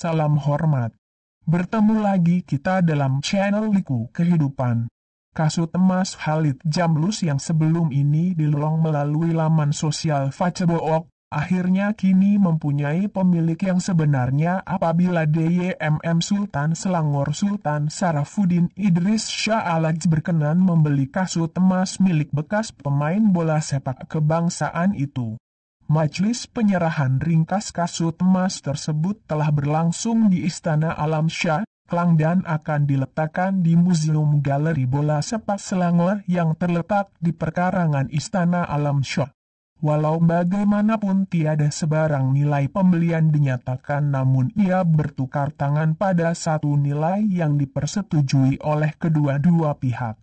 Salam hormat. Bertemu lagi kita dalam channel Liku Kehidupan. Kasut emas Halid Jamlus yang sebelum ini dilolong melalui laman sosial Facebook, akhirnya kini mempunyai pemilik yang sebenarnya apabila DYMM Sultan Selangor Sultan Sarafuddin Idris Shah Alaj berkenan membeli kasut emas milik bekas pemain bola sepak kebangsaan itu. Majelis penyerahan ringkas kasut emas tersebut telah berlangsung di Istana Alam Shah, Klang dan akan diletakkan di Museum Galeri Bola Sepak Selangor yang terletak di perkarangan Istana Alam Shah. Walau bagaimanapun tiada sebarang nilai pembelian dinyatakan namun ia bertukar tangan pada satu nilai yang dipersetujui oleh kedua-dua pihak.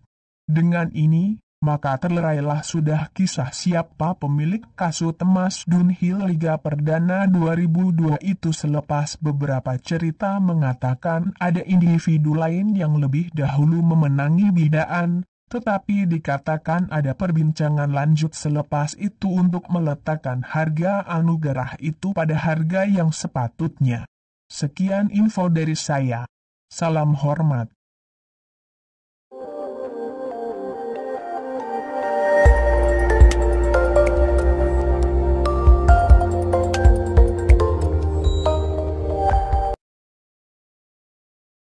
Dengan ini, maka terlerailah sudah kisah siapa pemilik kasut emas Dunhill Liga Perdana 2002 itu selepas beberapa cerita mengatakan ada individu lain yang lebih dahulu memenangi bidaan, tetapi dikatakan ada perbincangan lanjut selepas itu untuk meletakkan harga anugerah itu pada harga yang sepatutnya. Sekian info dari saya. Salam hormat.